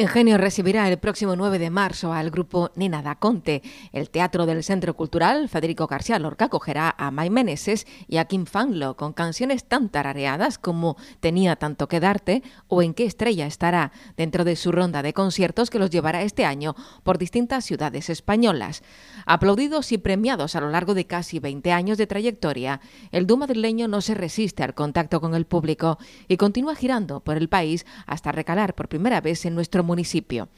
Ingenio recibirá el próximo 9 de marzo al grupo Nena da Conte. El Teatro del Centro Cultural Federico García Lorca acogerá a May Meneses y a Kim Fanglo con canciones tan tarareadas como Tenía tanto que darte o En qué estrella estará dentro de su ronda de conciertos que los llevará este año por distintas ciudades españolas. Aplaudidos y premiados a lo largo de casi 20 años de trayectoria, el Duma madrileño no se resiste al contacto con el público y continúa girando por el país hasta recalar por primera vez en nuestro municipio.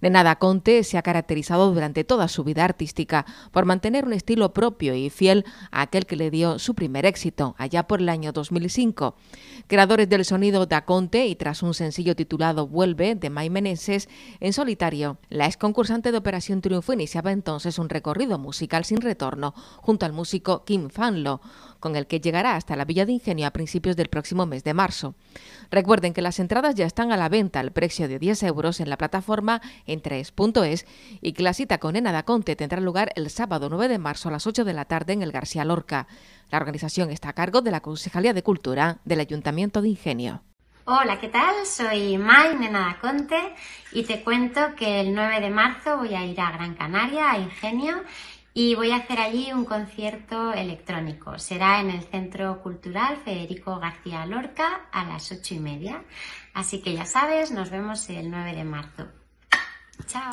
nada Conte se ha caracterizado durante toda su vida artística por mantener un estilo propio y fiel a aquel que le dio su primer éxito, allá por el año 2005. Creadores del sonido Da Conte y tras un sencillo titulado Vuelve de May Meneses en solitario, la ex concursante de Operación Triunfo iniciaba entonces un recorrido musical sin retorno junto al músico Kim Fanlo, con el que llegará hasta la Villa de Ingenio a principios del próximo mes de marzo. Recuerden que las entradas ya están a la venta al precio de 10 euros en la plataforma entres.es y que la cita con Enada Conte tendrá lugar el sábado 9 de marzo a las 8 de la tarde en el García Lorca. La organización está a cargo de la Concejalía de Cultura del Ayuntamiento de Ingenio. Hola, ¿qué tal? Soy Mai enada Conte y te cuento que el 9 de marzo voy a ir a Gran Canaria, a Ingenio, y voy a hacer allí un concierto electrónico. Será en el Centro Cultural Federico García Lorca a las ocho y media. Así que ya sabes, nos vemos el 9 de marzo. Chao.